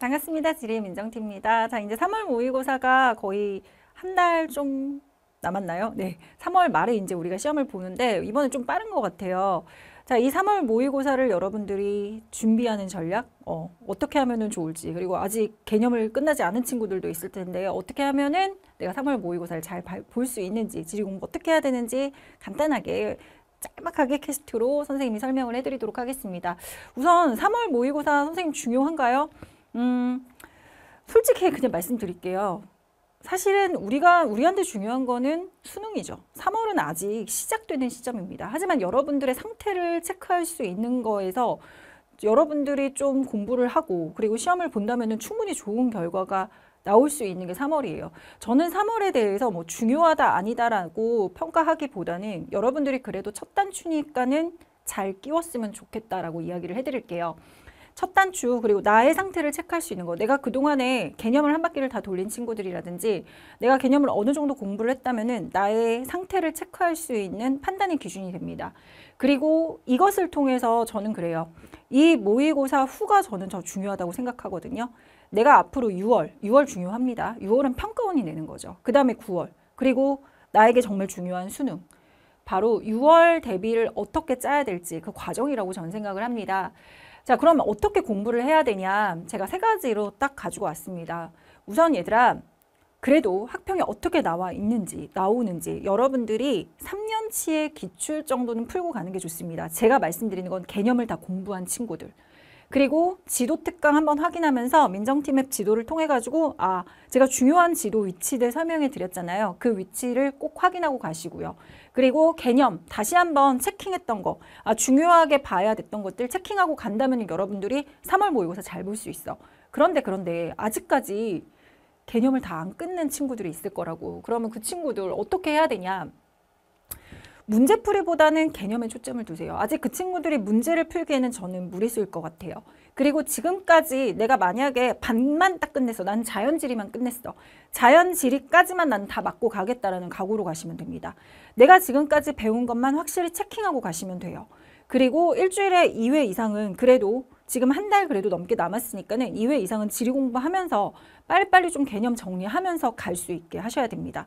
반갑습니다. 지리 민정팀입니다. 자, 이제 3월 모의고사가 거의 한 달 좀 남았나요? 네. 3월 말에 이제 우리가 시험을 보는데 이번에 좀 빠른 것 같아요. 자, 이 3월 모의고사를 여러분들이 준비하는 전략, 어, 어떻게 하면은 좋을지, 그리고 아직 개념을 끝나지 않은 친구들도 있을 텐데, 어떻게 하면은 내가 3월 모의고사를 잘 볼 수 있는지, 지리 공부 어떻게 해야 되는지 간단하게 짤막하게 캐스트로 선생님이 설명을 해드리도록 하겠습니다. 우선 3월 모의고사 선생님 중요한가요? 음, 솔직히 그냥 말씀드릴게요. 사실은 우리가 우리한테 중요한 거는 수능이죠. 3월은 아직 시작되는 시점입니다. 하지만 여러분들의 상태를 체크할 수 있는 거에서 여러분들이 좀 공부를 하고 그리고 시험을 본다면 충분히 좋은 결과가 나올 수 있는 게 3월이에요. 저는 3월에 대해서 뭐 중요하다 아니다라고 평가하기보다는 여러분들이 그래도 첫 단추니까는 잘 끼웠으면 좋겠다라고 이야기를 해드릴게요. 첫 단추 그리고 나의 상태를 체크할 수 있는 거 내가 그동안에 개념을 한 바퀴를 다 돌린 친구들이라든지 내가 개념을 어느 정도 공부를 했다면은 나의 상태를 체크할 수 있는 판단의 기준이 됩니다. 그리고 이것을 통해서 저는 그래요. 이 모의고사 후가 저는 더 중요하다고 생각하거든요. 내가 앞으로 6월, 6월 중요합니다. 6월은 평가원이 내는 거죠. 그 다음에 9월, 그리고 나에게 정말 중요한 수능. 바로 6월 대비를 어떻게 짜야 될지 그 과정이라고 전 생각을 합니다. 자, 그러면 어떻게 공부를 해야 되냐? 제가 세 가지로 딱 가지고 왔습니다. 우선 얘들아, 그래도 학평이 어떻게 나와 있는지, 나오는지 여러분들이 3년치의 기출 정도는 풀고 가는 게 좋습니다. 제가 말씀드리는 건 개념을 다 공부한 친구들. 그리고 지도 특강 한번 확인하면서 민정팀 앱 지도를 통해 가지고 아 제가 중요한 지도 위치를 설명해 드렸잖아요. 그 위치를 꼭 확인하고 가시고요. 그리고 개념 다시 한번 체킹했던 거 아, 중요하게 봐야 됐던 것들 체킹하고 간다면 여러분들이 3월 모의고사 잘 볼 수 있어. 그런데 그런데 아직까지 개념을 다 안 끊는 친구들이 있을 거라고. 그러면 그 친구들 어떻게 해야 되냐. 문제풀이보다는 개념에 초점을 두세요. 아직 그 친구들이 문제를 풀기에는 저는 무리수일 것 같아요. 그리고 지금까지 내가 만약에 반만 딱 끝냈어. 난 자연지리만 끝냈어. 자연지리까지만 난 다 맞고 가겠다라는 각오로 가시면 됩니다. 내가 지금까지 배운 것만 확실히 체킹하고 가시면 돼요. 그리고 일주일에 2회 이상은 그래도 지금 한 달 그래도 넘게 남았으니까는 2회 이상은 지리 공부하면서 빨리빨리 좀 개념 정리하면서 갈 수 있게 하셔야 됩니다.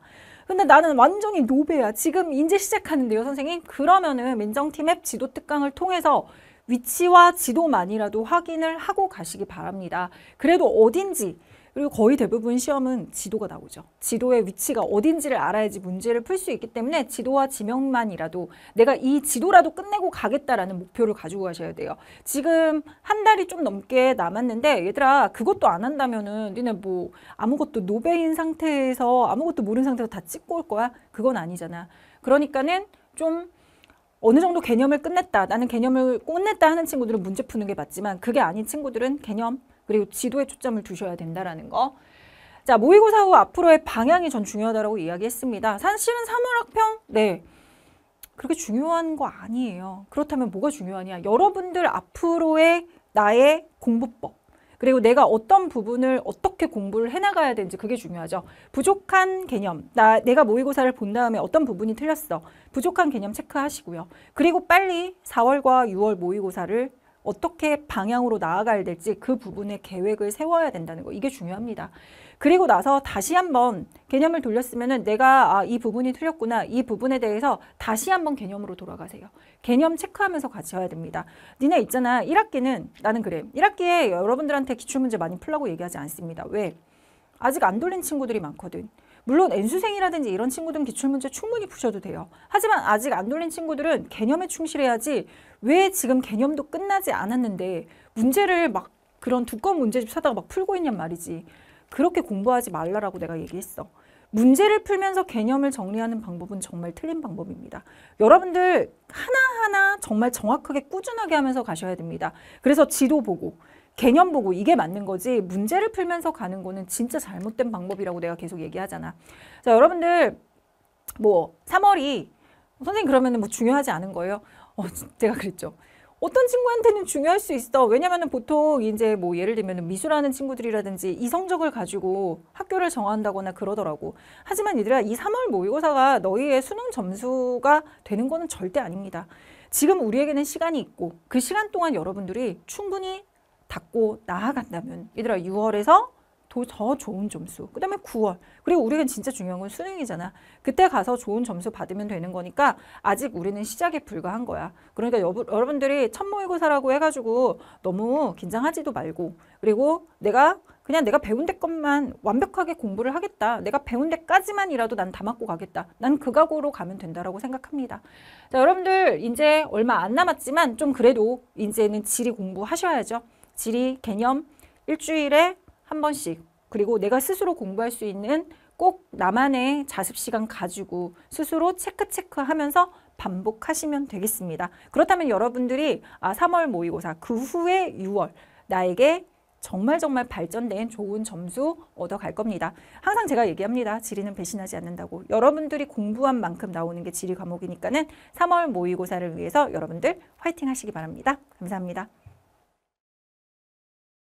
근데 나는 완전히 노베야. 지금 인제 시작하는데요, 선생님. 그러면은 민정팀 앱 지도 특강을 통해서 위치와 지도만이라도 확인을 하고 가시기 바랍니다. 그래도 어딘지 그리고 거의 대부분 시험은 지도가 나오죠. 지도의 위치가 어딘지를 알아야지 문제를 풀 수 있기 때문에 지도와 지명만이라도 내가 이 지도라도 끝내고 가겠다라는 목표를 가지고 가셔야 돼요. 지금 한 달이 좀 넘게 남았는데 얘들아 그것도 안 한다면은 니네 뭐 아무것도 노베인 상태에서 아무것도 모르는 상태에서 다 찍고 올 거야? 그건 아니잖아. 그러니까는 좀 어느 정도 개념을 끝냈다 나는 개념을 끝냈다 하는 친구들은 문제 푸는 게 맞지만 그게 아닌 친구들은 개념 그리고 지도에 초점을 두셔야 된다라는 거. 자, 모의고사 후 앞으로의 방향이 전 중요하다고 이야기했습니다. 사실은 3월 학평? 네. 그렇게 중요한 거 아니에요. 그렇다면 뭐가 중요하냐? 여러분들 앞으로의 나의 공부법. 그리고 내가 어떤 부분을 어떻게 공부를 해나가야 되는지 그게 중요하죠. 부족한 개념, 나 내가 모의고사를 본 다음에 어떤 부분이 틀렸어. 부족한 개념 체크하시고요. 그리고 빨리 4월과 6월 모의고사를 어떻게 방향으로 나아가야 될지 그 부분의 계획을 세워야 된다는 거 이게 중요합니다. 그리고 나서 다시 한번 개념을 돌렸으면 내가 아, 이 부분이 틀렸구나 이 부분에 대해서 다시 한번 개념으로 돌아가세요. 개념 체크하면서 같이 해야 됩니다. 니네 있잖아 1학기는 나는 그래 1학기에 여러분들한테 기출문제 많이 풀라고 얘기하지 않습니다. 왜? 아직 안 돌린 친구들이 많거든. 물론 N수생이라든지 이런 친구들은 기출문제 충분히 푸셔도 돼요. 하지만 아직 안 돌린 친구들은 개념에 충실해야지 왜 지금 개념도 끝나지 않았는데 문제를 막 그런 두꺼운 문제집 사다가 막 풀고 있냔 말이지. 그렇게 공부하지 말라라고 내가 얘기했어. 문제를 풀면서 개념을 정리하는 방법은 정말 틀린 방법입니다. 여러분들 하나하나 정말 정확하게 꾸준하게 하면서 가셔야 됩니다. 그래서 지도 보고 개념 보고 이게 맞는 거지 문제를 풀면서 가는 거는 진짜 잘못된 방법이라고 내가 계속 얘기하잖아. 자 여러분들 뭐 3월이 선생님 그러면 뭐 중요하지 않은 거예요? 어, 제가 그랬죠. 어떤 친구한테는 중요할 수 있어. 왜냐면은 보통 이제 뭐 예를 들면 미술하는 친구들이라든지 이 성적을 가지고 학교를 정한다거나 그러더라고. 하지만 얘들아 이 3월 모의고사가 너희의 수능 점수가 되는 거는 절대 아닙니다. 지금 우리에게는 시간이 있고 그 시간 동안 여러분들이 충분히 닫고 나아간다면 얘들아 6월에서 더 좋은 점수 그 다음에 9월 그리고 우리가 진짜 중요한 건 수능이잖아 그때 가서 좋은 점수 받으면 되는 거니까 아직 우리는 시작에 불과한 거야 그러니까 여부, 여러분들이 첫 모의고사라고 해가지고 너무 긴장하지도 말고 그리고 내가 그냥 내가 배운 데 것만 완벽하게 공부를 하겠다 내가 배운 데까지만이라도 난다 맞고 가겠다 난 그 각오로 가면 된다라고 생각합니다 자 여러분들 이제 얼마 안 남았지만 좀 그래도 이제는 지리 공부하셔야죠 지리, 개념 일주일에 한 번씩 그리고 내가 스스로 공부할 수 있는 꼭 나만의 자습 시간 가지고 스스로 체크 체크하면서 반복하시면 되겠습니다. 그렇다면 여러분들이 아 3월 모의고사 그 후에 6월 나에게 정말 정말 발전된 좋은 점수 얻어갈 겁니다. 항상 제가 얘기합니다. 지리는 배신하지 않는다고. 여러분들이 공부한 만큼 나오는 게 지리 과목이니까는 3월 모의고사를 위해서 여러분들 화이팅 하시기 바랍니다. 감사합니다.